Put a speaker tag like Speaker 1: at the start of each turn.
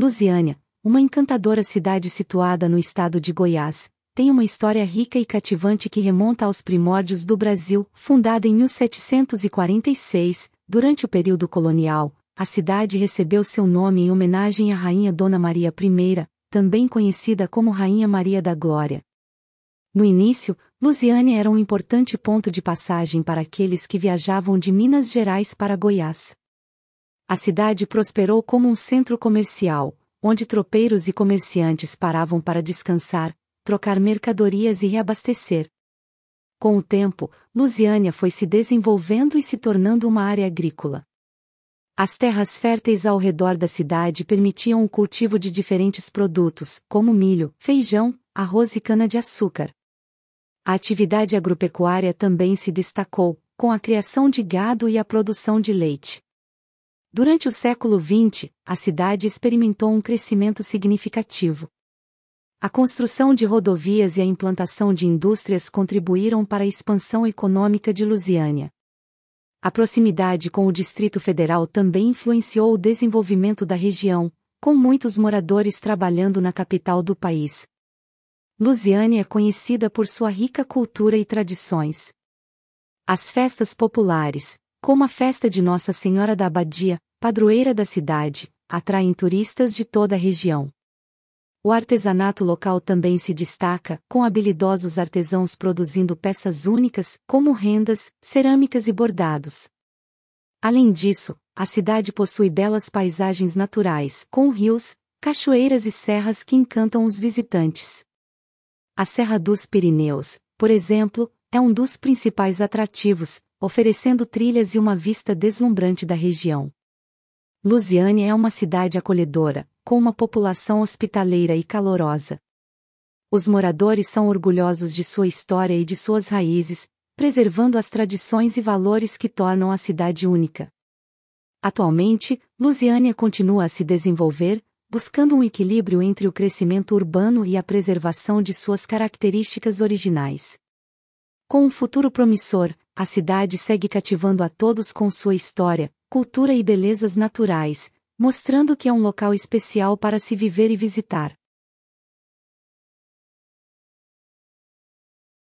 Speaker 1: Lusiânia, uma encantadora cidade situada no estado de Goiás, tem uma história rica e cativante que remonta aos primórdios do Brasil, fundada em 1746, durante o período colonial. A cidade recebeu seu nome em homenagem à rainha Dona Maria I, também conhecida como Rainha Maria da Glória. No início, Lusiânia era um importante ponto de passagem para aqueles que viajavam de Minas Gerais para Goiás. A cidade prosperou como um centro comercial, onde tropeiros e comerciantes paravam para descansar, trocar mercadorias e reabastecer. Com o tempo, Lusiânia foi se desenvolvendo e se tornando uma área agrícola. As terras férteis ao redor da cidade permitiam o cultivo de diferentes produtos, como milho, feijão, arroz e cana-de-açúcar. A atividade agropecuária também se destacou, com a criação de gado e a produção de leite. Durante o século XX, a cidade experimentou um crescimento significativo. A construção de rodovias e a implantação de indústrias contribuíram para a expansão econômica de Lusiânia. A proximidade com o Distrito Federal também influenciou o desenvolvimento da região, com muitos moradores trabalhando na capital do país. Lusiânia é conhecida por sua rica cultura e tradições. As festas populares, como a festa de Nossa Senhora da Abadia, padroeira da cidade, atraem turistas de toda a região. O artesanato local também se destaca, com habilidosos artesãos produzindo peças únicas, como rendas, cerâmicas e bordados. Além disso, a cidade possui belas paisagens naturais, com rios, cachoeiras e serras que encantam os visitantes. A Serra dos Pirineus, por exemplo, é um dos principais atrativos, oferecendo trilhas e uma vista deslumbrante da região. Lusiane é uma cidade acolhedora, com uma população hospitaleira e calorosa. Os moradores são orgulhosos de sua história e de suas raízes, preservando as tradições e valores que tornam a cidade única. Atualmente, Lusiânia continua a se desenvolver, buscando um equilíbrio entre o crescimento urbano e a preservação de suas características originais. Com um futuro promissor, a cidade segue cativando a todos com sua história, cultura e belezas naturais, mostrando que é um local especial para se viver e visitar.